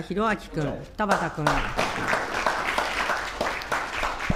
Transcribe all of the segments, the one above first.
弘明君、田畑君。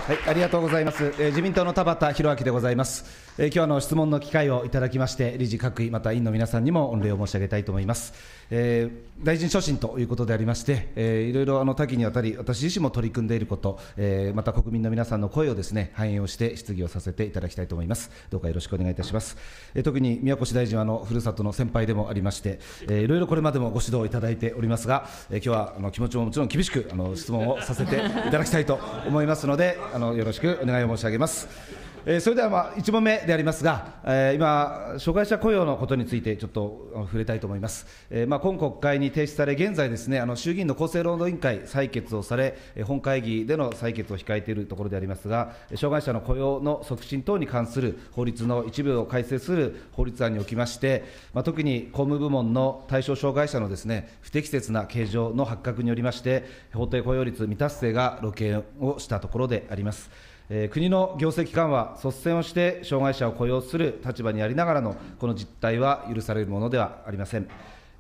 はい、ありがとうございます、えー、自民党の田畑博明でございます、えー、今日の質問の機会をいただきまして理事各位また委員の皆さんにも御礼を申し上げたいと思います、えー、大臣所信ということでありまして、えー、いろいろあの多岐にわたり私自身も取り組んでいること、えー、また国民の皆さんの声をですね反映をして質疑をさせていただきたいと思いますどうかよろしくお願いいたします、えー、特に宮越大臣はあのふるさとの先輩でもありまして、えー、いろいろこれまでもご指導いただいておりますが、えー、今日はあの気持ちももちろん厳しくあの質問をさせていただきたいと思いますのであのよろしくお願い申し上げます。えー、それではまあ1問目でありますが、えー、今、障害者雇用のことについてちょっと触れたいと思います。えー、まあ今国会に提出され、現在ですね、あの衆議院の厚生労働委員会採決をされ、本会議での採決を控えているところでありますが、障害者の雇用の促進等に関する法律の一部を改正する法律案におきまして、まあ、特に公務部門の対象障害者のですね不適切な形状の発覚によりまして、法定雇用率未達成が露見をしたところであります。えー、国の行政機関は率先をして障害者を雇用する立場にありながらのこの実態は許されるものではありません。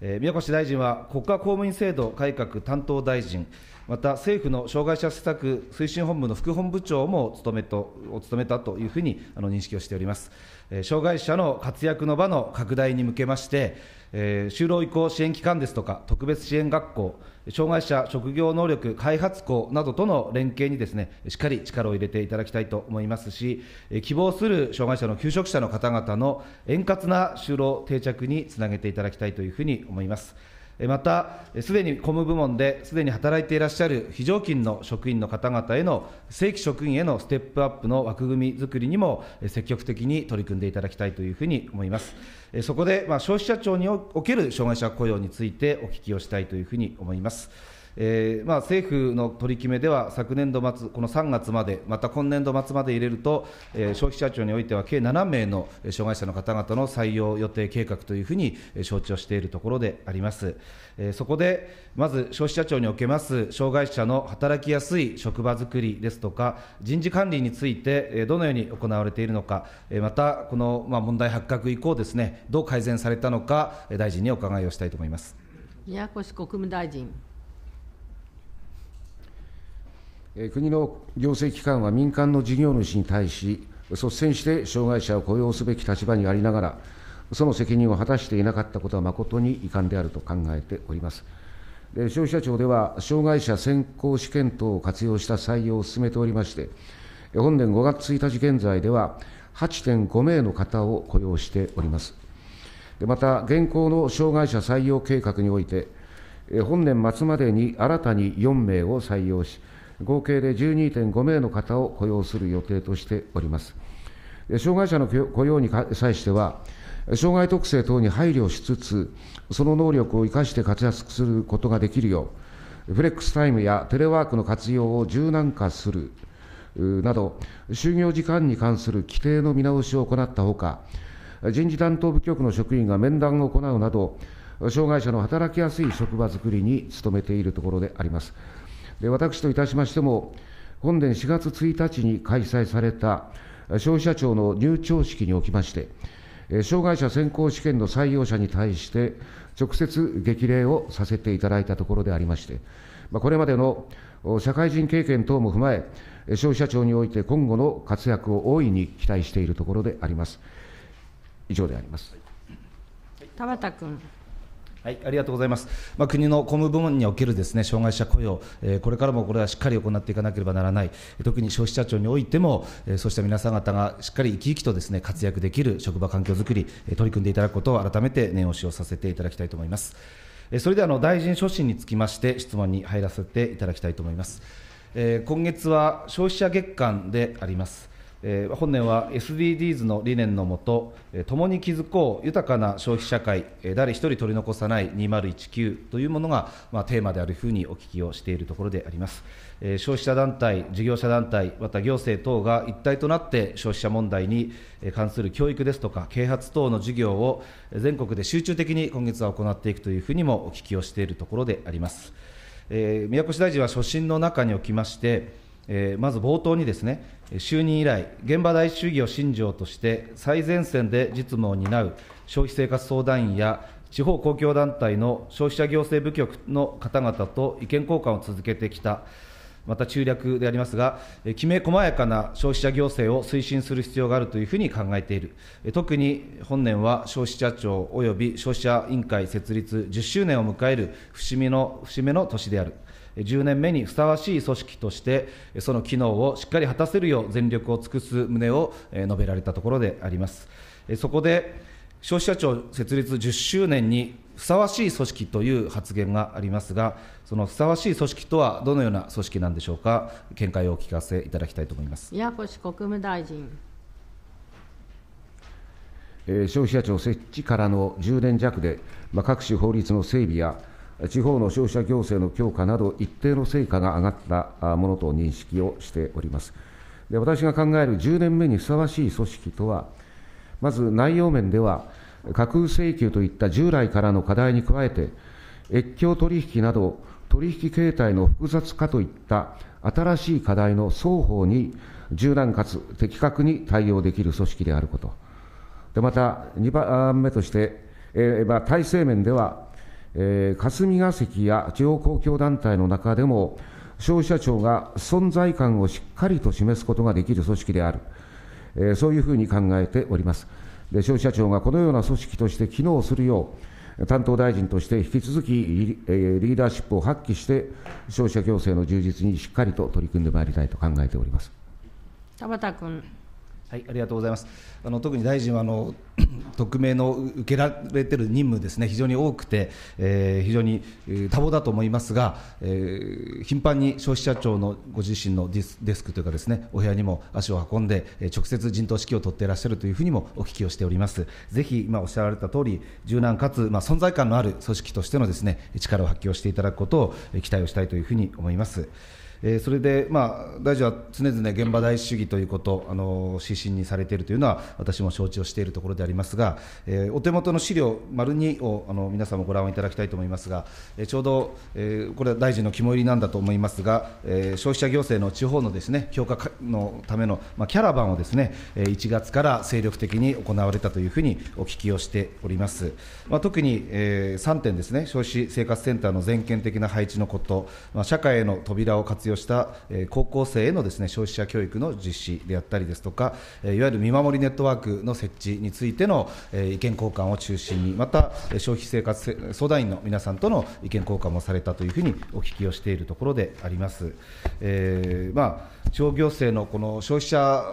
えー、宮越大臣は国家公務員制度改革担当大臣、また政府の障害者施策推進本部の副本部長も務めとお務めたというふうにあの認識をしております。障害者の活躍の場の拡大に向けまして、えー、就労移行支援機関ですとか、特別支援学校、障害者職業能力開発校などとの連携にですね、しっかり力を入れていただきたいと思いますし、希望する障害者の求職者の方々の円滑な就労定着につなげていただきたいというふうに思います。また、すでに公務部門ですでに働いていらっしゃる非常勤の職員の方々への正規職員へのステップアップの枠組み作りにも積極的に取り組んでいただきたいというふうに思います。そこで、まあ、消費者庁における障害者雇用についてお聞きをしたいというふうに思います。えーまあ、政府の取り決めでは、昨年度末、この3月まで、また今年度末まで入れると、えー、消費者庁においては計7名の障害者の方々の採用予定計画というふうに承知をしているところであります。えー、そこで、まず消費者庁におけます障害者の働きやすい職場づくりですとか、人事管理について、どのように行われているのか、またこの問題発覚以降ですね、どう改善されたのか、大臣にお伺いをしたいと思います。宮越国務大臣。国の行政機関は民間の事業主に対し、率先して障害者を雇用すべき立場にありながら、その責任を果たしていなかったことは誠に遺憾であると考えております。消費者庁では、障害者選考試験等を活用した採用を進めておりまして、本年5月1日現在では、8.5名の方を雇用しております。また、現行の障害者採用計画において、本年末までに新たに4名を採用し、合計で12.5名の方を雇用する予定としております。障害者の雇用に際しては、障害特性等に配慮しつつ、その能力を生かして活躍することができるよう、フレックスタイムやテレワークの活用を柔軟化するなど、就業時間に関する規定の見直しを行ったほか、人事担当部局の職員が面談を行うなど、障害者の働きやすい職場づくりに努めているところであります。私といたしましても、本年4月1日に開催された消費者庁の入庁式におきまして、障害者選考試験の採用者に対して、直接激励をさせていただいたところでありまして、これまでの社会人経験等も踏まえ、消費者庁において今後の活躍を大いに期待しているところであります。以上であります。田畑君。はい、ありがとうございます、まあ、国の公務部門におけるです、ね、障害者雇用、えー、これからもこれはしっかり行っていかなければならない、特に消費者庁においても、えー、そうした皆さん方がしっかり生き生きとです、ね、活躍できる職場環境づくり、えー、取り組んでいただくことを改めて念押しをさせていただきたいと思います。えー、それではあの大臣所信につきまして、質問に入らせていただきたいと思います。えー、今月は消費者月間であります。え本年は SDGs の理念のもと、え共に築こう豊かな消費社会、え誰一人取り残さない2019というものが、まあ、テーマであるふうにお聞きをしているところであります、え消費者団体、事業者団体、また行政等が一体となって消費者問題に関する教育ですとか啓発等の事業を全国で集中的に今月は行っていくというふうにもお聞きをしているところであります。えー、宮越大臣は所信の中におきまして、えー、まず冒頭にですね、就任以来、現場第一主義を信条として最前線で実務を担う消費生活相談員や地方公共団体の消費者行政部局の方々と意見交換を続けてきた、また中略でありますが、きめ細やかな消費者行政を推進する必要があるというふうに考えている、特に本年は消費者庁および消費者委員会設立10周年を迎える節目の節目の年である。10年目にふさわしい組織として、その機能をしっかり果たせるよう全力を尽くす旨を述べられたところであります。そこで、消費者庁設立10周年にふさわしい組織という発言がありますが、そのふさわしい組織とはどのような組織なんでしょうか、見解をお聞かせいただきたいと思います宮越国務大臣。消費者庁設置からの10年弱で、まあ、各種法律の整備や地方の消費者行政の強化など、一定の成果が上がったものと認識をしております。で私が考える10年目にふさわしい組織とは、まず内容面では、架空請求といった従来からの課題に加えて、越境取引など、取引形態の複雑化といった新しい課題の双方に柔軟かつ的確に対応できる組織であること、でまた2番目として、えーまあ、体制面では、えー、霞が関や地方公共団体の中でも消費者庁が存在感をしっかりと示すことができる組織である、えー、そういうふうに考えておりますで消費者庁がこのような組織として機能するよう担当大臣として引き続きリ,、えー、リーダーシップを発揮して消費者行政の充実にしっかりと取り組んでまいりたいと考えております田畑君はい、ありがとうございます。あの特に大臣はあの匿名 の受けられてる任務ですね、非常に多くて、えー、非常に多忙だと思いますが、えー、頻繁に消費者庁のご自身のデスクというかですね、お部屋にも足を運んで、え直接陣頭指揮を執っていらっしゃるというふうにもお聞きをしております。ぜひ今おっしゃられた通り、柔軟かつまあ、存在感のある組織としてのですね力を発揮をしていただくことを期待をしたいというふうに思います。えー、それで、まあ、大臣は常々現場第一主義ということ、あの指針にされているというのは、私も承知をしているところでありますが、えー、お手元の資料、丸2をあの皆もご覧いただきたいと思いますが、えー、ちょうど、えー、これは大臣の肝入りなんだと思いますが、えー、消費者行政の地方のです、ね、評価のための、まあ、キャラバンをですね、え1月から精力的に行われたというふうにお聞きをしております。まあ、特に、えー、3点ですね、消費生活センターの全県的な配置のこと、まあ、社会への扉を活用した高校生へのですね消費者教育の実施であったりですとか、いわゆる見守りネットワークの設置についての意見交換を中心に、また消費生活相談員の皆さんとの意見交換もされたというふうにお聞きをしているところであります。えー、まあ、地方行政のこの消費者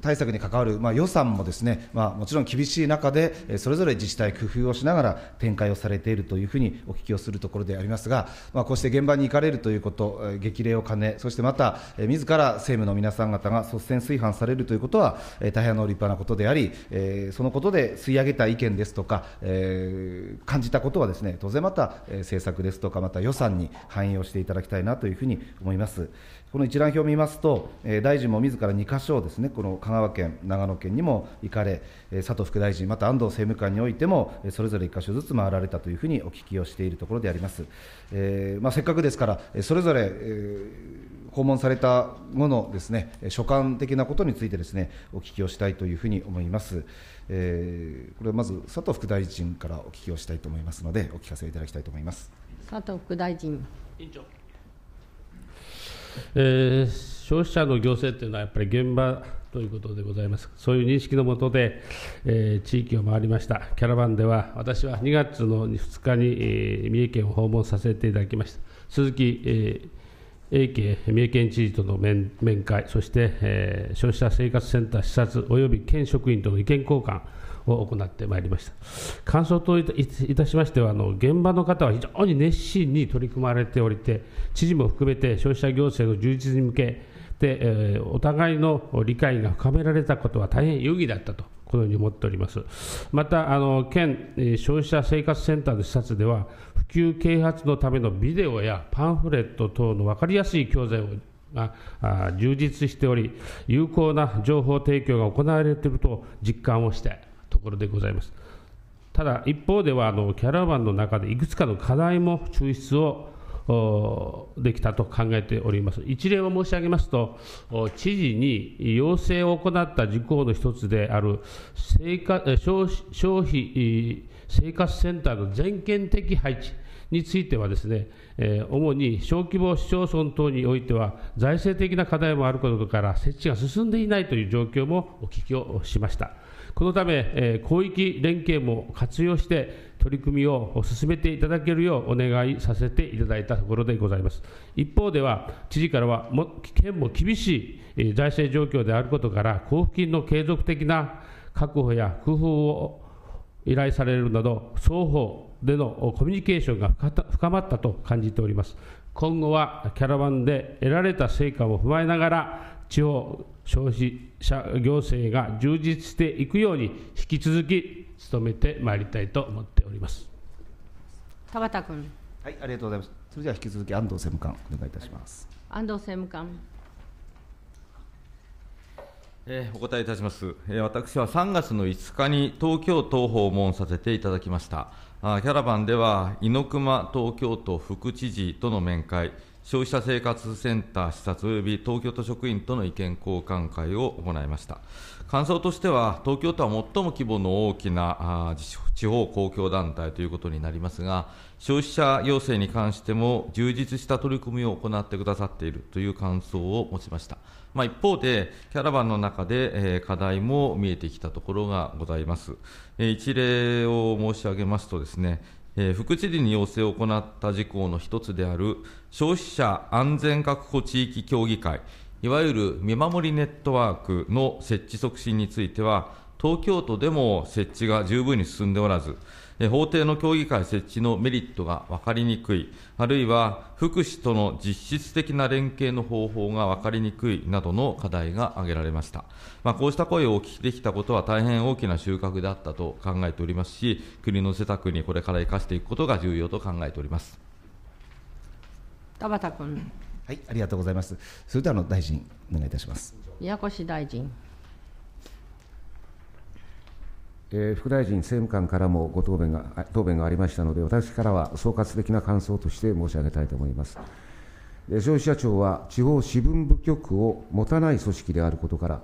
対策に関わる、まあ、予算もですね、まあ、もちろん厳しい中で、それぞれ自治体、工夫をしながら展開をされているというふうにお聞きをするところでありますが、まあ、こうして現場に行かれるということ、激励を金、そしてまた、えー、自ら政務の皆さん方が率先垂範されるということは、えー、大変の立派なことであり、えー、そのことで吸い上げた意見ですとか、えー、感じたことはですね、当然また、えー、政策ですとか、また予算に反映をしていただきたいなというふうに思います。この一覧表を見ますと、大臣も自ら2か所ですね、この香川県、長野県にも行かれ、佐藤副大臣、また安藤政務官においても、それぞれ1か所ずつ回られたというふうにお聞きをしているところであります。えーまあ、せっかくですから、それぞれ、えー、訪問された後のですね所感的なことについてですねお聞きをしたいというふうに思います。えー、これはまず佐藤副大臣からお聞きをしたいと思いますのでお聞かせいただきたいと思います。佐藤副大臣委員長えー、消費者の行政というのはやっぱり現場ということでございます。そういう認識のもとで、えー、地域を回りました。キャラバンでは、私は2月の2日に、えー、三重県を訪問させていただきました。鈴木、えー英三重県知事との面面会、そして、えー、消費者生活センター視察、および県職員との意見交換、を行ってまいりました感想といたしましてはあの現場の方は非常に熱心に取り組まれておりて知事も含めて消費者行政の充実に向けて、えー、お互いの理解が深められたことは大変有意義だったとこのように思っております。また、あの県消費者生活センターの視察では、普及啓発のためのビデオやパンフレット等の分かりやすい教材をが充実しており、有効な情報提供が行われていると実感をしてところでございます。ただ一方ではあのキャラバンの中でいくつかの課題も抽出をできたと考えております一例を申し上げますと知事に要請を行った事項の一つである生活消費生活センターの全県的配置についてはですね、えー、主に小規模市町村等においては財政的な課題もあることから設置が進んでいないという状況もお聞きをしました。このため、え広域連携も活用して、取り組みを進めていただけるようお願いさせていただいたところでございます。一方では、知事からは、も県も厳しい財政状況であることから、交付金の継続的な確保や工夫を依頼されるなど、双方でのコミュニケーションが深まったと感じております。今後はキャラバンで得られた成果を踏まえながら、地方消費者行政が充実していくように引き続き努めてまいりたいと思っております田畑君はいありがとうございますそれでは引き続き安藤政務官お願いいたします、安藤政務官えー、お答えいたします、えー、私は3月の5日に東京都を訪問させていただきましたあキャラバンでは猪熊東京都副知事との面会消費者生活センター視察及び東京都職員との意見交換会を行いました。感想としては、東京都は最も規模の大きな地方公共団体ということになりますが、消費者要請に関しても充実した取り組みを行ってくださっているという感想を持ちました。まあ、一方で、キャラバンの中で、え課題も見えてきたところがございます。え一例を申し上げますとですね、えー、副知事に要請を行った事項の一つである消費者安全確保地域協議会、いわゆる見守りネットワークの設置促進については、東京都でも設置が十分に進んでおらず、法廷の協議会設置のメリットが分かりにくい、あるいは福祉との実質的な連携の方法が分かりにくいなどの課題が挙げられました。まあ、こうした声をお聞きできたことは大変大きな収穫であったと考えておりますし、国の施策にこれから生かしていくことが重要と考えております。田畑君。はい、ありがとうございます。それではあの大臣お願いいたします。宮越大臣。えー、副大臣、政務官からもご答弁が答弁がありましたので、私からは総括的な感想として申し上げたいと思います。消費者庁は地方私分部局を持たない組織であることか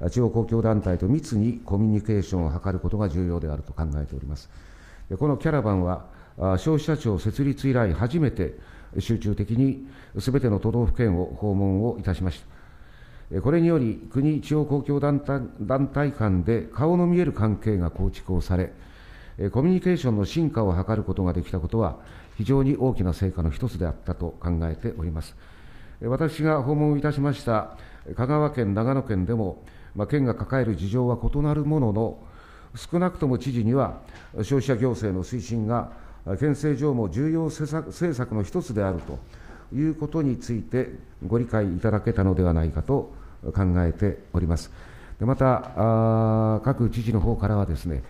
ら、地方公共団体と密にコミュニケーションを図ることが重要であると考えております。このキャラバンは、消費者庁設立以来初めて集中的にすべての都道府県を訪問をいたしました。これにより、国、地方公共団体団体間で顔の見える関係が構築をされ、コミュニケーションの進化を図ることができたことは、非常に大きな成果の一つであったと考えております。私が訪問いたしました香川県、長野県でも、まあ、県が抱える事情は異なるものの、少なくとも知事には、消費者行政の推進が、県政上も重要政策の一つであるということについて、ご理解いただけたのではないかと考えております。でまた各知事の方からはですね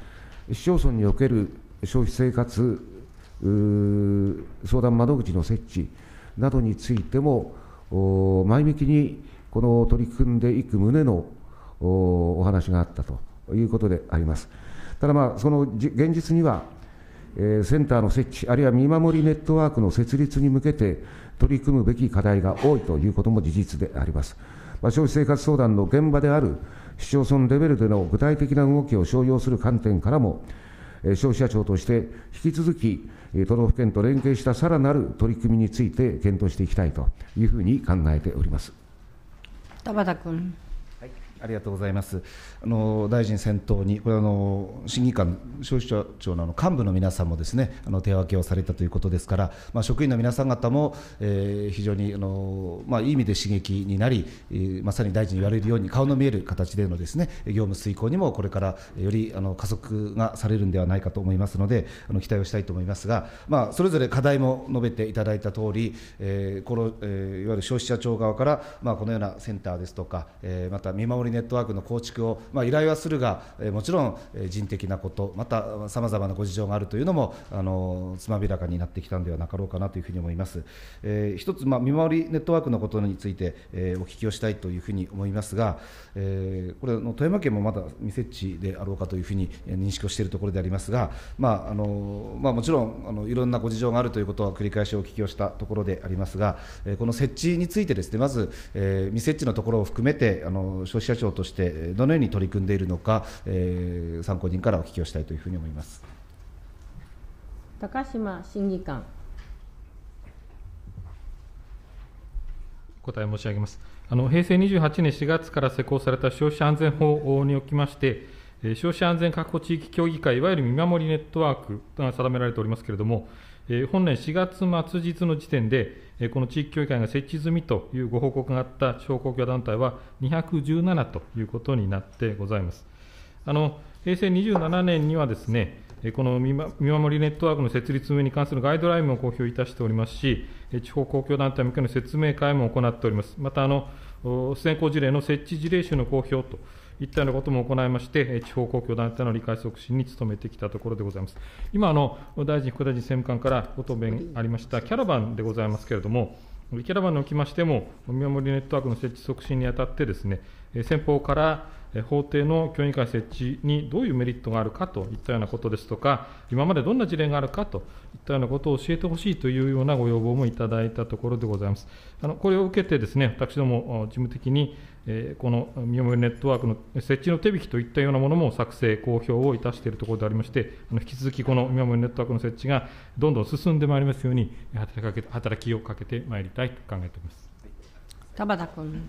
市町村における消費生活相談窓口の設置などについても前向きにこの取り組んでいく旨のお話があったということであります。ただ、まあ、その現実には、えー、センターの設置、あるいは見守りネットワークの設立に向けて取り組むべき課題が多いということも事実であります。ま消費生活相談の現場である市町村レベルでの具体的な動きを商用する観点からも、消費者庁として引き続き都道府県と連携したさらなる取り組みについて検討していきたいというふうに考えております田畑君。ありがとうございます。あの大臣先頭に、これあの審議官、消費者庁の幹部の皆さんもですね、あの手分けをされたということですから、まあ、職員の皆さん方も、えー、非常にあの、まあ、いい意味で刺激になり、えー、まさに大臣に言われるように、顔の見える形でのですね業務遂行にもこれからよりあの加速がされるんではないかと思いますので、あの期待をしたいと思いますが、まあ、それぞれ課題も述べていただいた通り、えーこのえー、いわゆる消費者庁側から、まあ、このようなセンターですとか、えー、また見守りりネットワークの構築を、まあ、依頼はするが、もちろん人的なこと、またさまざまなご事情があるというのもあの、つまびらかになってきたんではなかろうかなというふうに思います。えー、一つ、まあ、見回りネットワークのことについて、えー、お聞きをしたいというふうに思いますが、えー、これの、富山県もまだ未設置であろうかというふうに認識をしているところでありますが、まああのまあ、もちろんあのいろんなご事情があるということは繰り返しお聞きをしたところでありますが、えこの設置についてですね、まず、えー、未設置のところを含めて、あの消費者長としてどのように取り組んでいるのか、えー、参考人からお聞きをしたいというふうに思います。高島審議官答え申し上げます。あの平成28年4月から施行された消費者安全法におきまして、消費者安全確保地域協議会、いわゆる見守りネットワークが定められておりますけれども、本年4月末日の時点で、この地域協議会が設置済みというご報告があった商工業団体は217ということになってございます。あの平成27年にはですね、この見守りネットワークの設立運に関するガイドラインも公表いたしておりますし、地方公共団体向けの説明会も行っております。またあの、先行事例の設置事例集の公表といったようなことも行いまして、地方公共団体の理解促進に努めてきたところでございます。今、あの大臣、副大臣、政務官からご答弁ありましたキャラバンでございますけれども、キャラバンにおきましても、見守りネットワークの設置促進にあたってですね、先方から法廷の協議会設置にどういうメリットがあるかといったようなことですとか、今までどんな事例があるかといったようなことを教えてほしいというようなご要望もいただいたところでございます。あのこれを受けてです、ね、私ども、事務的に、えこの見守りネットワークの設置の手引きといったようなものも作成、公表をいたしているところでありまして、あの引き続きこの見守りネットワークの設置がどんどん進んでまいりますように、働きをかけてまいりたいと考えております。田畑君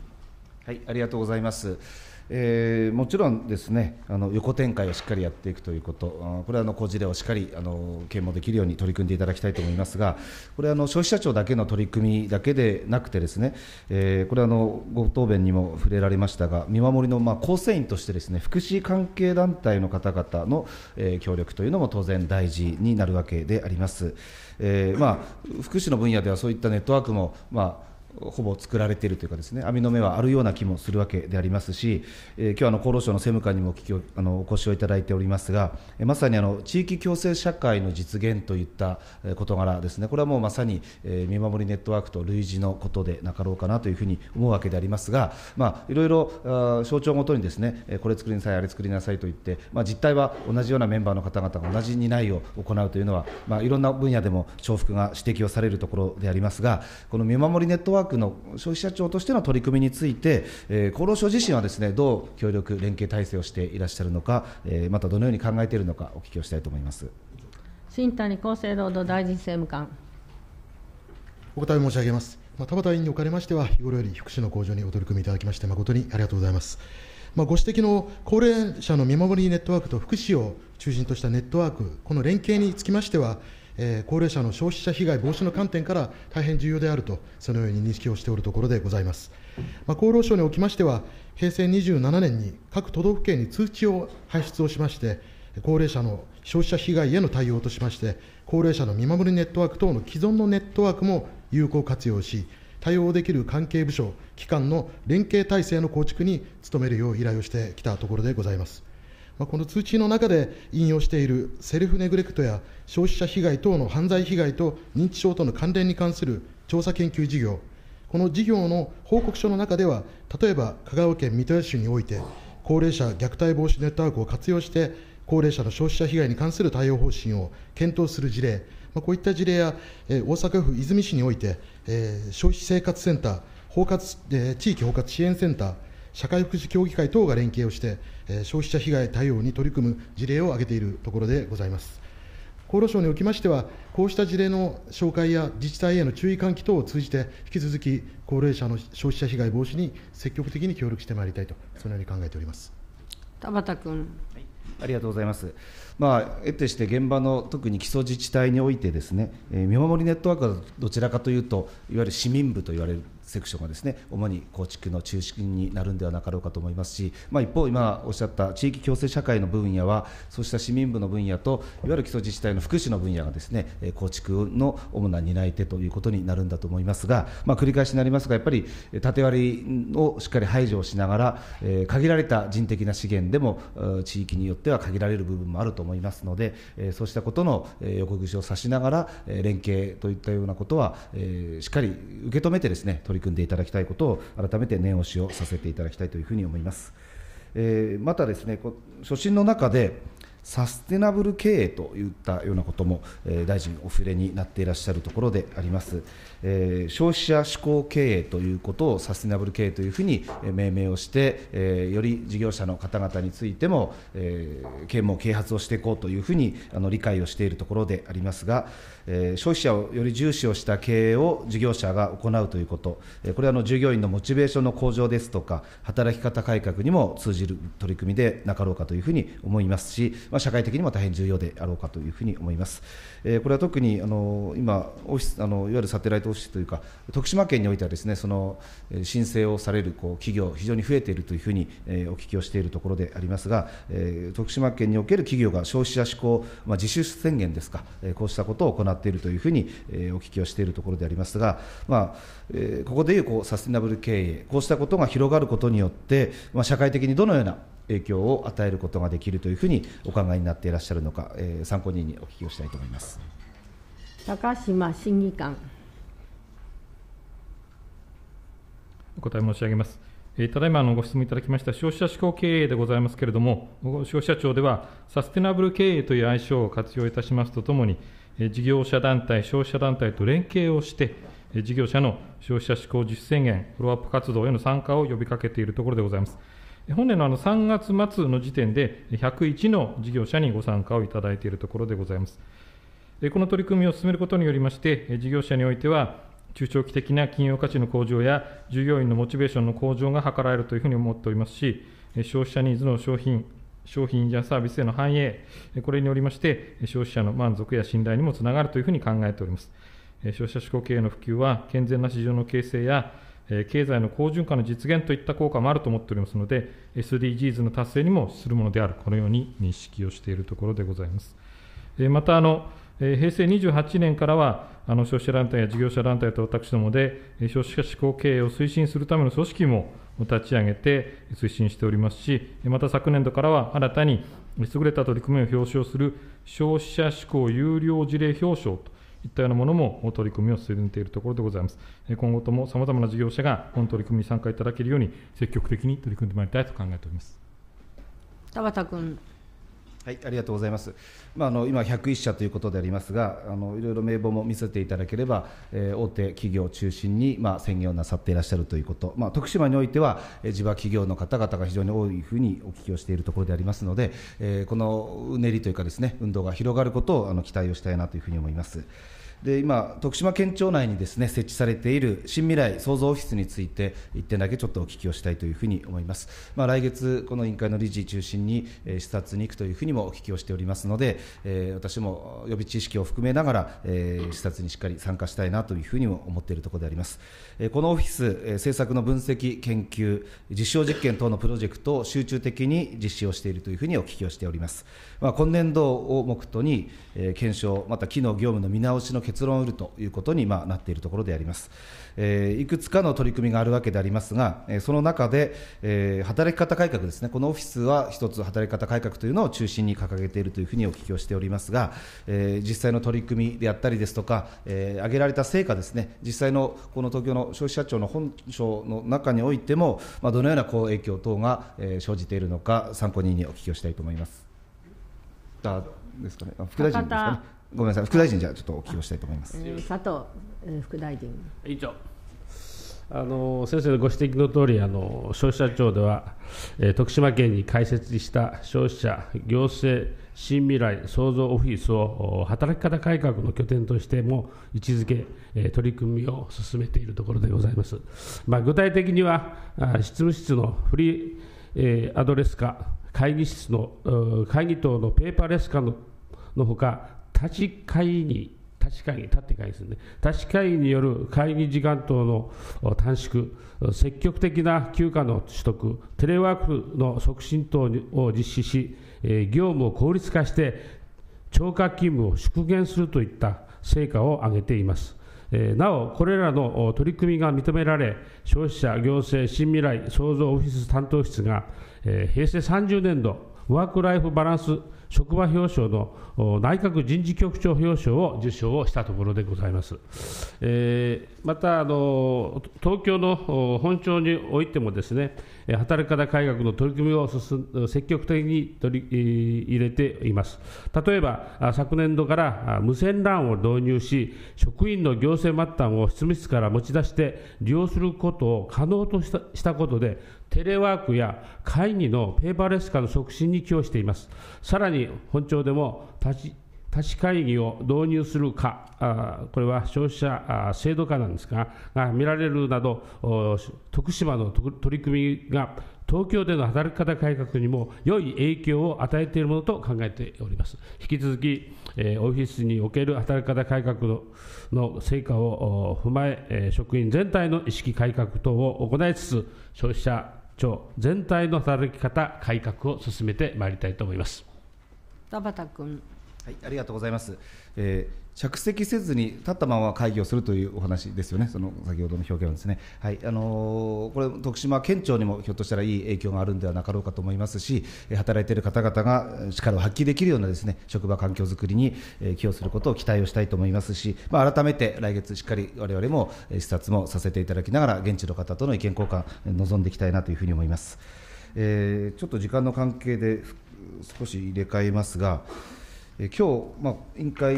はい、ありがとうございます。えー、もちろんですねあの横展開をしっかりやっていくということ、これはあの小事例をしっかりあの啓蒙できるように取り組んでいただきたいと思いますが、これはあの消費者庁だけの取り組みだけでなくて、ですね、えー、これはあのご答弁にも触れられましたが、見守りのまあ構成員として、ですね福祉関係団体の方々の、え協力というのも当然大事になるわけであります。えーまあ、福祉の分野ではそういったネットワークも、まあほぼ作られているというかですね網の目はあるような気もするわけでありますし、えー、今日あの厚労省の政務官にもお聞きをあのお越しをいただいておりますが、えー、まさにあの地域共生社会の実現といった事柄ですねこれはもうまさに、えー、見守りネットワークと類似のことでなかろうかなというふうに思うわけでありますが、まあ、いろいろ象徴ごとにですねこれ作りなさいあれ作りなさいといって、まあ、実態は同じようなメンバーの方々が同じ担いを行うというのは、まあ、いろんな分野でも重複が指摘をされるところでありますがこの見守りネットワークワークの消費者庁としての取り組みについて、えー、厚労省自身はですねどう協力、連携体制をしていらっしゃるのか、えー、またどのように考えているのか、お聞きをしたいと思います新谷厚生労働大臣政務官。お答え申し上げます。まあ、田畑委員におかれましては、日頃より福祉の向上にお取り組みいただきまして、誠にありがとうございます。まあ、ご指摘の高齢者の見守りネットワークと福祉を中心としたネットワーク、この連携につきましては、高齢者の消費者被害防止の観点から大変重要であると、そのように認識をしておるところでございます。まあ、厚労省におきましては、平成27年に各都道府県に通知を発出をしまして、高齢者の消費者被害への対応としまして、高齢者の見守りネットワーク等の既存のネットワークも有効活用し、対応できる関係部署、機関の連携体制の構築に努めるよう依頼をしてきたところでございます。まこの通知の中で引用しているセルフネグレクトや消費者被害等の犯罪被害と認知症との関連に関する調査研究事業、この事業の報告書の中では、例えば香川県三豊市において、高齢者虐待防止ネットワークを活用して、高齢者の消費者被害に関する対応方針を検討する事例、まこういった事例や、え大阪府和泉市において、え消費生活センター包括、え地域包括支援センター、社会福祉協議会等が連携をして、消費者被害対応に取り組む事例を挙げているところでございます。厚労省におきましては、こうした事例の紹介や自治体への注意喚起等を通じて、引き続き高齢者の消費者被害防止に積極的に協力してまいりたいと、そのように考えております田畑君、ありがとうございます。まあ、得てして現場の特に基礎自治体においてですね、えー、見守りネットワークはどちらかというと、いわゆる市民部と言われるセクションがですね主に構築の中心になるんではなかろうかと思いますし、まあ、一方、今おっしゃった地域共生社会の分野はそうした市民部の分野といわゆる基礎自治体の福祉の分野がですね構築の主な担い手ということになるんだと思いますが、まあ、繰り返しになりますがやっぱり縦割りをしっかり排除をしながら、え限られた人的な資源でも地域によっては限られる部分もあると思いますので、えそうしたことの横串を指しながら連携といったようなことは、えしっかり受け止めてですね取り組んでいただきたいことを改めて念押しをさせていただきたいというふうに思います。えー、またですね、初心の中でサステナブル経営といったようなことも、えー、大臣お触れになっていらっしゃるところであります。えー、消費者志向経営ということをサステナブル経営というふうに命名をして、えー、より事業者の方々についても、えー、啓蒙啓発をしていこうというふうにあの理解をしているところでありますが、えー、消費者をより重視をした経営を事業者が行うということ、えこれはあの従業員のモチベーションの向上ですとか働き方改革にも通じる取り組みでなかろうかというふうに思いますし、まあ、社会的にも大変重要であろうかというふうに思います。えー、これは特にあの今オフィスあの、いわゆるサテライトオフィスというか、徳島県においてはです、ね、その申請をされるこう企業、非常に増えているというふうに、えー、お聞きをしているところでありますが、えー、徳島県における企業が消費者志向、まあ、自主宣言ですか、えー、こうしたことを行っているというふうに、えー、お聞きをしているところでありますが、まあえー、ここでいうこうサステナブル経営、こうしたことが広がることによって、まあ、社会的にどのような影響を与えることができるというふうにお考えになっていらっしゃるのか、えー、参考人にお聞きをしたいと思います高島審議官。お答え申し上げます。えー、ただいまのご質問いただきました消費者志向経営でございますけれども、消費者庁では、サステナブル経営という愛称を活用いたしますとともに、え事業者団体、消費者団体と連携をして、事業者の消費者志向実践宣フォローアップ活動への参加を呼びかけているところでございます。本年のあの3月末の時点で、101の事業者にご参加をいただいているところでございます。この取り組みを進めることによりまして、事業者においては、中長期的な金融価値の向上や、従業員のモチベーションの向上が図られるというふうに思っておりますし、消費者ニーズの商品、商品やサービスへの反映、これによりまして、消費者の満足や信頼にもつながるというふうに考えております。消費者志向経営の普及は、健全な市場の形成や、経済の好循環の実現といった効果もあると思っておりますので、SDGs の達成にもするものである、このように認識をしているところでございます。またあの、平成28年からは、あの消費者団体や事業者団体と私どもで、消費者志向経営を推進するための組織も立ち上げて推進しておりますし、また昨年度からは新たに優れた取り組みを表彰する消費者志向優良事例表彰といったようなものも取り組みを進めているところでございます。今後ともさまざまな事業者がこの取り組みに参加いただけるように、積極的に取り組んでまいりたいと考えております。田畑君はい、ありがとうございます。まあ、あの今101社ということでありますが、あのいろいろ名簿も見せていただければ、えー、大手企業を中心にまあ宣言をなさっていらっしゃるということ、まあ、徳島においては、えー、地場企業の方々が非常に多いふうにお聞きをしているところでありますので、えー、このうねりというかですね運動が広がることをあの期待をしたいなというふうに思います。で今、徳島県庁内にです、ね、設置されている新未来創造オフィスについて、1点だけちょっとお聞きをしたいというふうに思います。まあ、来月、この委員会の理事中心に、えー、視察に行くというふうにもお聞きをしておりますので、えー、私も予備知識を含めながら、えー、視察にしっかり参加したいなというふうにも思っているところであります。えー、このオフィス、えー、政策の分析、研究、実証実験等のプロジェクトを集中的に実施をしているというふうにお聞きをしております。まあ、今年度を目途に、えー、検証、また機能業務の見直しの結論を得るということに、まあ、なっているところであります、えー、いくつかの取り組みがあるわけでありますが、えー、その中で、えー、働き方改革ですねこのオフィスは一つ働き方改革というのを中心に掲げているというふうにお聞きをしておりますが、えー、実際の取り組みであったりですとか、えー、挙げられた成果ですね実際のこの東京の消費者庁の本省の中においても、まあ、どのような好影響等が、えー、生じているのか参考人にお聞きをしたいと思います。ですかね、副大臣ですかね。ごめんなさい副大臣じゃちょっとお聞きをしたいと思います、えー、佐藤副大臣委員長あの先生のご指摘の通りあり消費者庁では、えー、徳島県に開設した消費者行政新未来創造オフィスを働き方改革の拠点としても位置づけ、えー、取り組みを進めているところでございます、まあ、具体的には執務室のフリー、えー、アドレス化会議室の会議等のペーパーレス化ののほか立ち会に立ち会議、立って会ですね、立ち会による会議時間等の短縮、積極的な休暇の取得、テレワークの促進等を実施し、業務を効率化して、超過勤務を縮減するといった成果を上げています。なお、これらの取り組みが認められ、消費者、行政、新未来創造オフィス担当室が、平成30年度、ワーク・ライフ・バランス職場表彰の内閣人事局長表彰を受賞をしたところでございます。えー、またあの、東京の本庁においてもですね、働き方改革の取り組みを積極的に取り入れています。例えば、昨年度から無線 LAN を導入し、職員の行政末端を執務室から持ち出して利用することを可能としたことで、テレワークや会議のペーパーレス化の促進に寄与しています。さらに本庁でも多子会議を導入するか、これは消費者制度化なんですが、が見られるなど、徳島の取り組みが東京での働き方改革にも良い影響を与えているものと考えております。引き続き、えオフィスにおける働き方改革の成果を踏まえ、職員全体の意識改革等を行いつつ、消費者庁全体の働き方改革を進めてまいりたいと思います田畑君はい、ありがとうございます、えー、着席せずに立ったまま会議をするというお話ですよね、その先ほどの表現はですね、はいあのー、これ、徳島県庁にもひょっとしたらいい影響があるんではなかろうかと思いますし、働いている方々が力を発揮できるようなですね職場環境づくりに寄与することを期待をしたいと思いますし、まあ、改めて来月、しっかり我々も視察もさせていただきながら、現地の方との意見交換、望んでいきたいなというふうに思います。えー、ちょっと時間の関係で少し入れ替えますが、今日、まあ、委員会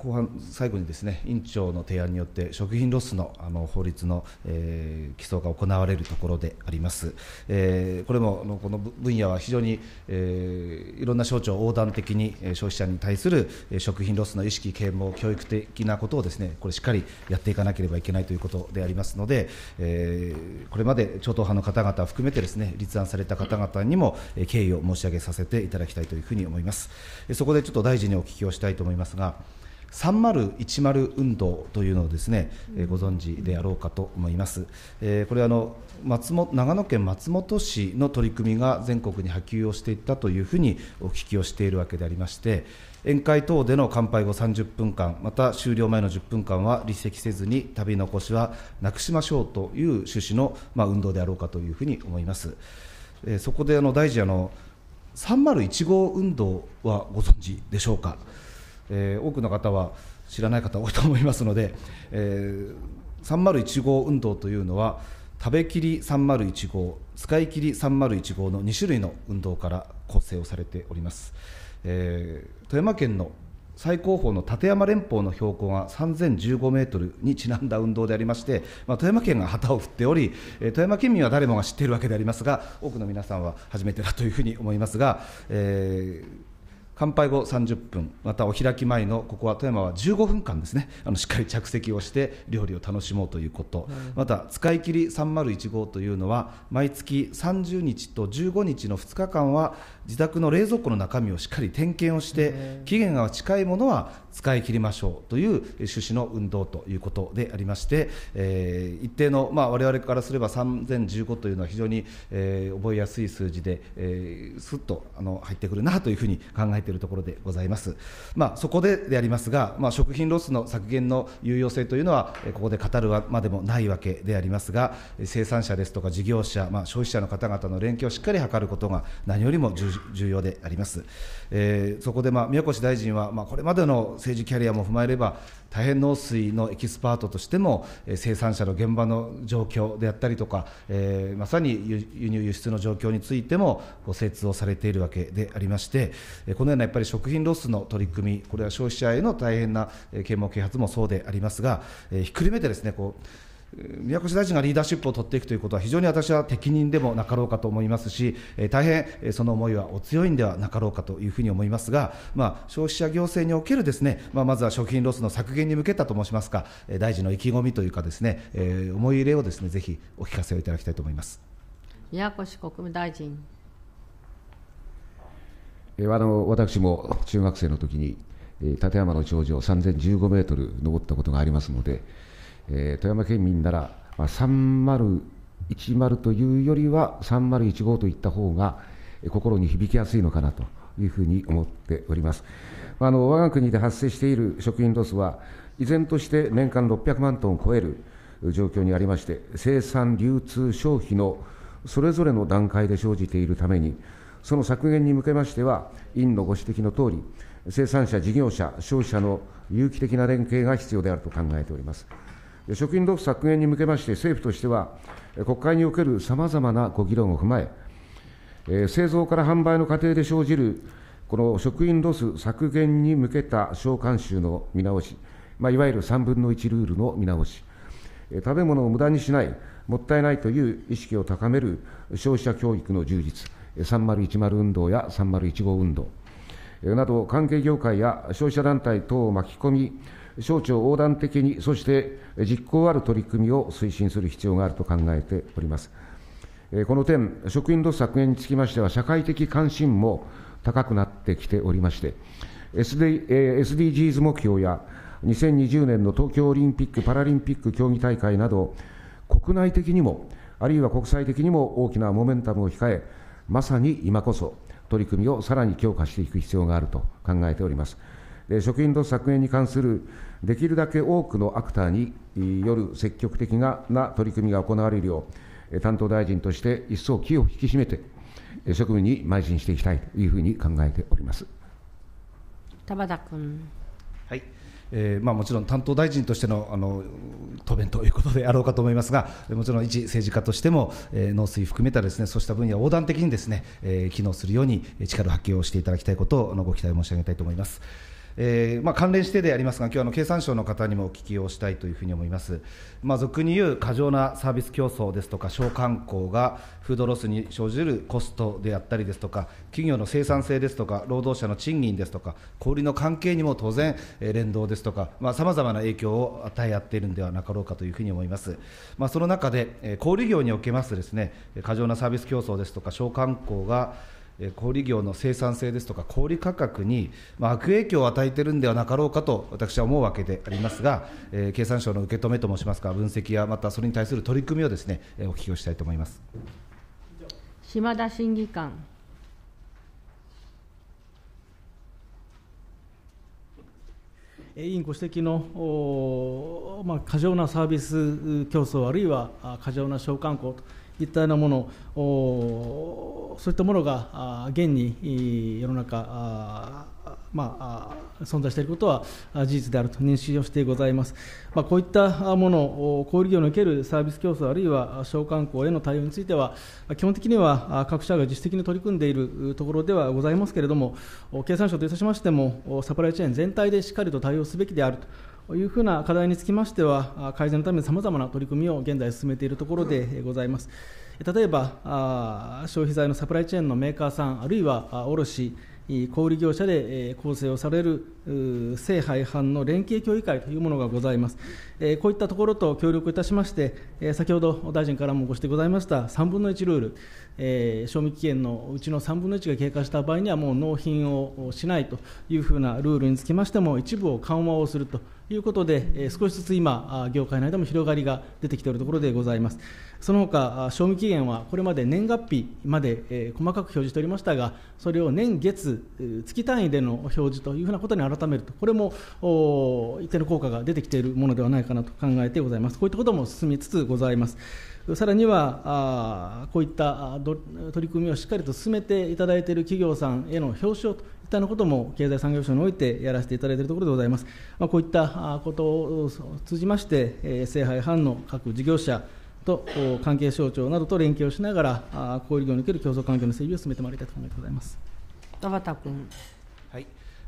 後半最後にですね委員長の提案によって食品ロスのあの法律の、えー、起草が行われるところであります、えー、これもこの分野は非常に、えー、いろんな省庁横断的に消費者に対する食品ロスの意識啓蒙教育的なことをですねこれしっかりやっていかなければいけないということでありますので、えー、これまで超党派の方々含めてですね立案された方々にも敬意を申し上げさせていただきたいというふうに思いますそこでちょっと大臣にお聞きをしたいと思いますが3010運動というのをですね、えー、ご存知であろうかと思います、えー、これあの松本長野県松本市の取り組みが全国に波及をしていったというふうにお聞きをしているわけでありまして宴会等での乾杯後30分間また終了前の10分間は離席せずに旅残しはなくしましょうという趣旨の、まあ、運動であろうかというふうに思います、えー、そこであの大臣あの301号運動はご存知でしょうか。えー、多くの方は知らない方多いと思いますので、えー、301号運動というのは、食べきり301号、使い切り301号の2種類の運動から構成をされております。えー、富山県の最高峰の立山連峰の標高が3015メートルにちなんだ運動でありまして、まあ、富山県が旗を振っており、え富山県民は誰もが知っているわけでありますが、多くの皆さんは初めてだというふうに思いますが、えー乾杯後30分、またお開き前のここは富山は15分間ですね、あのしっかり着席をして料理を楽しもうということ、また使い切り301号というのは、毎月30日と15日の2日間は、自宅の冷蔵庫の中身をしっかり点検をして期限が近いものは使い切りましょうという趣旨の運動ということでありまして、えー、一定の、まれ我々からすれば3015というのは非常に、えー、覚えやすい数字で、えー、すっとあの入ってくるなというふうに考えているところでございます、まあ、そこででありますが、まあ、食品ロスの削減の有用性というのはここで語るまでもないわけでありますが生産者ですとか事業者、まあ、消費者の方々の連携をしっかり図ることが何よりも重要重要であります。えー、そこで、まあ、宮越大臣は、まあ、これまでの政治キャリアも踏まえれば、大変農水のエキスパートとしても、えー、生産者の現場の状況であったりとか、えー、まさに輸入輸出の状況についてもご通をされているわけでありまして、このようなやっぱり食品ロスの取り組み、これは消費者への大変な啓蒙啓発もそうでありますが、えー、ひっくるめてですね、こう宮越大臣がリーダーシップを取っていくということは、非常に私は適任でもなかろうかと思いますし、大変その思いはお強いんではなかろうかというふうに思いますが、まあ、消費者行政におけるですね、まあ、まずは食品ロスの削減に向けたと申しますか、大臣の意気込みというかですね、え思い入れをですね、ぜひお聞かせをいただきたいと思います。宮越国務大臣。えあの私も中学生の時に立山の頂上3015メートル登ったことがありますので、えー、富山県民なら、まあ、3010というよりは3015といった方が心に響きやすいのかなというふうに思っております。まあ、あの我が国で発生している食品ロスは、依然として年間600万トンを超える状況にありまして、生産、流通、消費のそれぞれの段階で生じているために、その削減に向けましては、委員のご指摘のとおり、生産者、事業者、消費者の有機的な連携が必要であると考えております。食品ロス削減に向けまして、政府としては、国会におけるさまざまなご議論を踏まえ、製造から販売の過程で生じる、この食品ロス削減に向けた小喚集の見直し、まあ、いわゆる3分の1ルールの見直し、食べ物を無駄にしない、もったいないという意識を高める消費者教育の充実、3010運動や3015運動など、関係業界や消費者団体等を巻き込み、省庁横断的に、そして実行ある取り組みを推進する必要があると考えております。この点、職員ロス削減につきましては、社会的関心も高くなってきておりまして、SDGs 目標や2020年の東京オリンピック・パラリンピック競技大会など、国内的にも、あるいは国際的にも大きなモメンタムを控え、まさに今こそ、取り組みをさらに強化していく必要があると考えております。食品ロス削減に関するできるだけ多くのアクターによる積極的な取り組みが行われるよう、担当大臣として一層気を引き締めて、職務に邁進していきたいというふうに考えております田君。はいえーまあ、もちろん担当大臣としてのあの答弁ということであろうかと思いますが、もちろん一政治家としても、えー、農水含めたです、ね、そうした分野を横断的にですね、えー、機能するように力を発揮をしていただきたいことをご期待申し上げたいと思います。えーまあ、関連してでありますが、今日あの経産省の方にもお聞きをしたいというふうに思います、まあ、俗に言う過剰なサービス競争ですとか、商慣行がフードロスに生じるコストであったりですとか、企業の生産性ですとか、労働者の賃金ですとか、小売の関係にも当然、えー、連動ですとか、さまざ、まな影響を与え合っているんではなかろうかというふうに思います。まあ、その中で、えー、小売業におけますです、ね、過剰なサービス競争ですとか、商慣行が小売業の生産性ですとか、小売価格に悪影響を与えてるんではなかろうかと、私は思うわけでありますが、経産省の受け止めと申しますか、分析やまたそれに対する取り組みをですね、お聞きをしたいと思います島田審議官。委員ご指摘の、まあ、過剰なサービス競争、あるいは過剰な商慣行と。一態のものそういったものが現に世の中まあ、存在していることは事実であると認識をしてございます、まあ、こういったもの、小売業におけるサービス競争、あるいは商慣行への対応については、基本的には各社が自主的に取り組んでいるところではございますけれども、経産省といたしましても、サプライチェーン全体でしっかりと対応すべきであると。いうふうな課題につきましては、改善のためにさまざまな取り組みを現在進めているところでございます。例えば、消費財のサプライチェーンのメーカーさん、あるいは卸、小売業者で構成をされる性廃藩の連携協議会というものがございます。こういったところと協力いたしまして、先ほど大臣からもご指摘ございました3分の1ルール、賞味期限のうちの3分の1が経過した場合には、もう納品をしないというふうなルールにつきましても、一部を緩和をすると。いうことで、少しずつ今、業界内でも広がりが出てきているところでございます。その他、賞味期限はこれまで年月日まで細かく表示しておりましたが、それを年月、月単位での表示というふうなことに改めると、これも一定の効果が出てきているものではないかなと考えてございます。こういったことも進みつつございます。さらには、こういった取り組みをしっかりと進めていただいている企業さんへの表彰とったようなことも経済産業省においてやらせていただいているところでございます。まあ、こういったことを通じまして、聖杯反の各事業者と関係省庁などと連携をしながら、小売業における競争環境の整備を進めてまいりたいと考えてございます。田畑君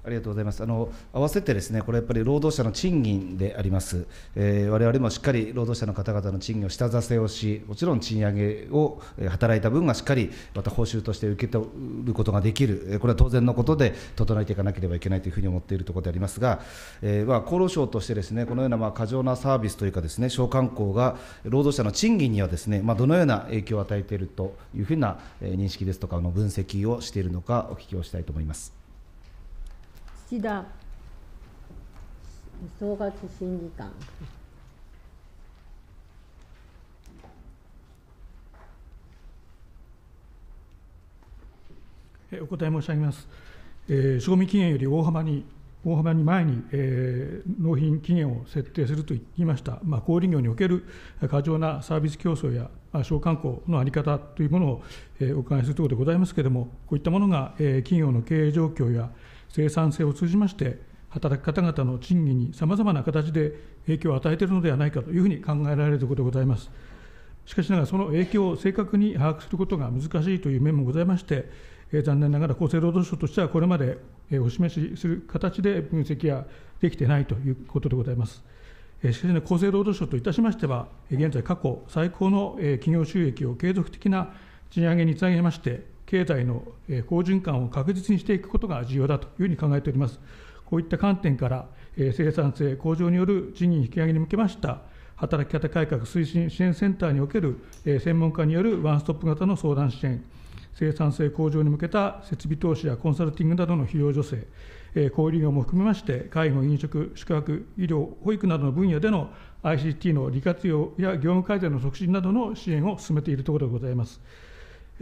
ありがとうございますあの合わせて、ですねこれやっぱり労働者の賃金であります、えー、我々もしっかり労働者の方々の賃金を下支えをし、もちろん賃上げを働いた分がしっかりまた報酬として受け取ることができる、これは当然のことで、整えていかなければいけないというふうに思っているところでありますが、えー、まあ、厚労省として、ですねこのようなまあ過剰なサービスというか、ですね商慣行が労働者の賃金にはですね、まあ、どのような影響を与えているというふうな認識ですとか、の分析をしているのか、お聞きをしたいと思います。田総括審議官お答え申し上げます。えー、賞味期限より大幅に大幅に前に、えー、納品期限を設定すると言いました、まあ、小売業における過剰なサービス競争や、まあ、商慣行の在り方というものを、えー、お伺いするところでございますけれども、こういったものが、えー、企業の経営状況や生産性を通じまして、働き方々の賃金にさまざまな形で影響を与えているのではないかというふうに考えられることでございます。しかしながら、その影響を正確に把握することが難しいという面もございまして、残念ながら厚生労働省としてはこれまでお示しする形で分析ができてないということでございます。しかし、ながら、厚生労働省といたしましては、現在、過去最高の企業収益を継続的な賃上げにつなげまして、経済の好循環を確実にしていくことが重要だというふうに考えております。こういった観点から、生産性向上による賃金引き上げに向けました、働き方改革推進支援センターにおける専門家によるワンストップ型の相談支援、生産性向上に向けた設備投資やコンサルティングなどの費用助成、小売業も含めまして、介護、飲食、宿泊、医療、保育などの分野での ICT の利活用や業務改善の促進などの支援を進めているところでございます。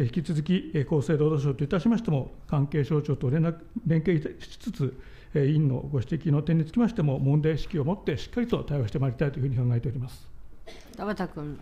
引き続き厚生労働省といたしましても、関係省庁と連絡連携しつつ、委員のご指摘の点につきましても、問題意識を持ってしっかりと対応してまいりたいというふうに考えております。田畑君。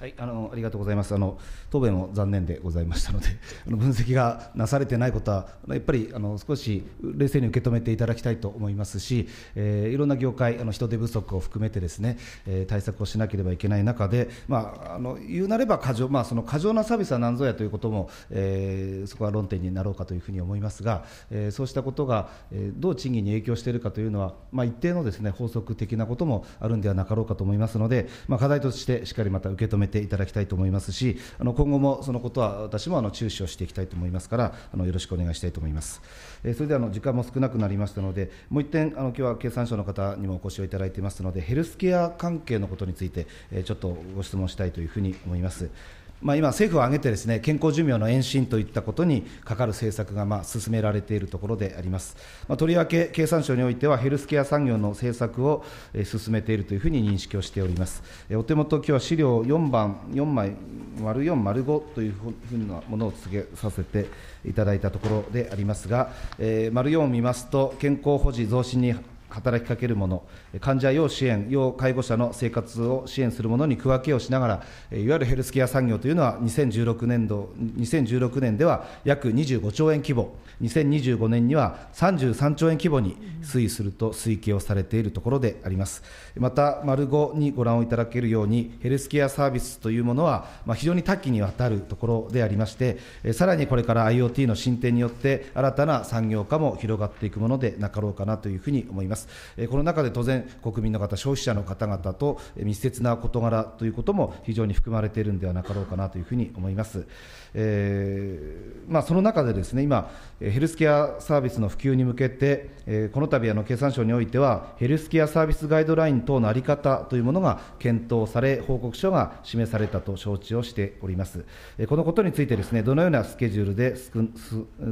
はい、あのありがとうございますあの答弁も残念でございましたので あの分析がなされてないことはやっぱりあの少し冷静に受け止めていただきたいと思いますし、えー、いろんな業界あの人手不足を含めてですね、えー、対策をしなければいけない中で、まあ、あの言うなれば過剰、まあ、その過剰なサービスはなんぞやということも、えー、そこは論点になろうかというふうに思いますが、えそうしたことが、えどう賃金に影響しているかというのは、まあ、一定のですね法則的なこともあるんではなかろうかと思いますので、ま課題としてしっかりまた受け止めめていただきたいと思いますし、あの今後もそのことは私もあの注視をしていきたいと思いますから、あのよろしくお願いしたいと思います。えー、それであの時間も少なくなりましたので、もう一点、あの今日は経産省の方にもお越しをいただいていますので、ヘルスケア関係のことについて、えー、ちょっとご質問したいというふうに思います。まあ、今、政府を挙げてですね健康寿命の延伸といったことにかかる政策がまあ進められているところであります、まあ、とりわけ経産省においては、ヘルスケア産業の政策を進めているというふうに認識をしております。お手元、今日は資料4番、4枚、丸4、丸5というふうなものを告げさせていただいたところでありますが、えー、丸4を見ますと、健康保持増進に働きかけるもの、患者要支援、要介護者の生活を支援するものに区分けをしながら、いわゆるヘルスケア産業というのは2016年度、2016年では約25兆円規模、2025年には33兆円規模に推移すると推計をされているところであります。また丸5にご覧をいただけるように、ヘルスケアサービスというものは、まあ、非常に多岐にわたるところでありまして、さらにこれから IoT の進展によって、新たな産業化も広がっていくものでなかろうかなというふうに思います。この中で当然、国民の方、消費者の方々と密接な事柄ということも非常に含まれているんではなかろうかなというふうに思います。えーまあ、その中でですね、今、ヘルスケアサービスの普及に向けて、この度あの経産省においては、ヘルスケアサービスガイドライン等の在り方というものが検討され、報告書が示されたと承知をしております。このことについてですね、どのようなスケジュールで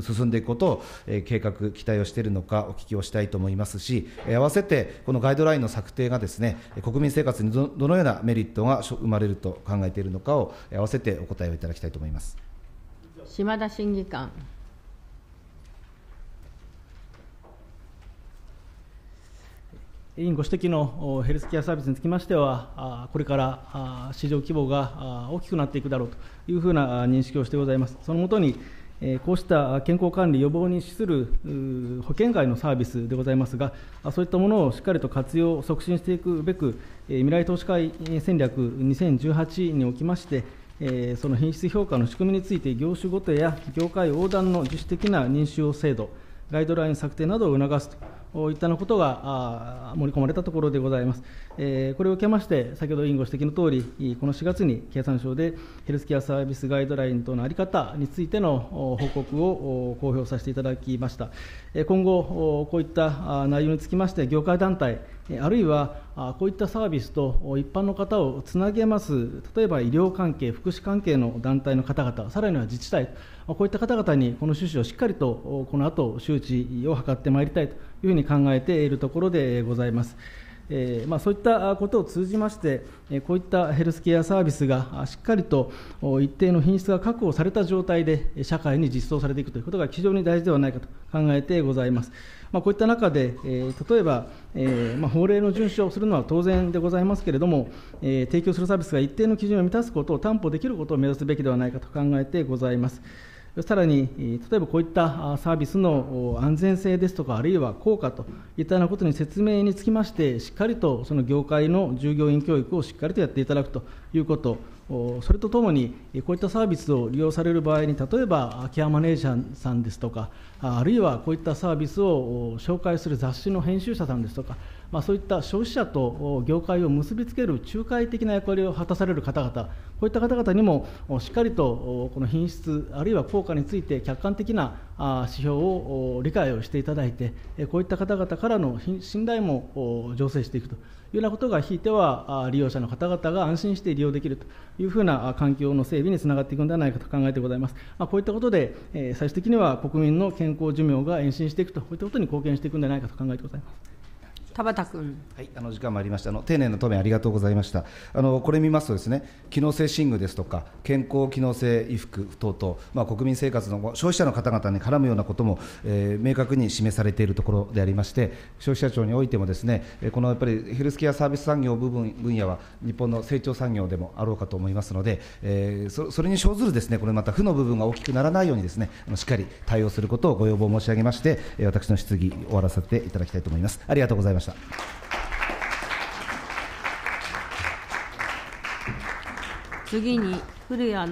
進んでいくことを計画、期待をしているのか、お聞きをしたいと思いますし、合わせてこのガイドラインの策定がですね、国民生活にどのようなメリットが生まれると考えているのかを合わせてお答えをいただきたいと思います。島田審議官。委員ご指摘のヘルスケアサービスにつきましては、これから市場規模が大きくなっていくだろうというふうな認識をしてございます。そのもとにこうした健康管理予防に資する保険外のサービスでございますが、そういったものをしっかりと活用、促進していくべく、未来投資会戦略2018におきまして、その品質評価の仕組みについて、業種ごとや業界横断の自主的な認証制度、ガイドライン策定などを促すと。いったのことが盛り込まれたところでございます。えこれを受けまして、先ほど委員ご指摘のとおり、この4月に経産省でヘルスケアサービスガイドライン等の在り方についての報告を公表させていただきました。今後、こういった内容につきまして、業界団体、あるいはこういったサービスと一般の方をつなげます、例えば医療関係、福祉関係の団体の方々、さらには自治体、こういった方々にこの趣旨をしっかりとこの後周知を図ってまいりたいというふうに考えているところでございます。えまあ、そういったことを通じまして、えこういったヘルスケアサービスがしっかりと一定の品質が確保された状態で、社会に実装されていくということが非常に大事ではないかと考えてございます。まあ、こういった中で、えー、例えば、えーまあ、法令の遵守をするのは当然でございますけれども、えー、提供するサービスが一定の基準を満たすことを担保できることを目指すべきではないかと考えてございます。さらに、例えばこういったサービスの安全性ですとか、あるいは効果といったようなことに説明につきまして、しっかりとその業界の従業員教育をしっかりとやっていただくということ、それとともに、こういったサービスを利用される場合に、例えばケアマネージャーさんですとか、あるいはこういったサービスを紹介する雑誌の編集者さんですとか、まあ、そういった消費者と業界を結びつける仲介的な役割を果たされる方々、こういった方々にもしっかりとこの品質、あるいは効果について客観的な指標を理解をしていただいて、こういった方々からの信頼も醸成していくというようなことが、ひいては利用者の方々が安心して利用できるというふうな環境の整備につながっていくのではないかと考えてございます。まこういったことで、最終的には国民の健康寿命が延伸していくと、こういったことに貢献していくのではないかと考えてございます。田畑君、はい、あの時間もありましたあの、丁寧な答弁ありがとうございました、あのこれ見ますと、ですね機能性寝具ですとか、健康機能性衣服等々、まあ、国民生活の消費者の方々に絡むようなことも、えー、明確に示されているところでありまして、消費者庁においても、ですねこのやっぱりヘルスケアサービス産業部分分野は、日本の成長産業でもあろうかと思いますので、えー、そそれに生ずるですねこれまた負の部分が大きくならないように、ですねしっかり対応することをご要望申し上げまして、私の質疑、終わらせていただきたいと思います。ありがとうございましたした。次に古谷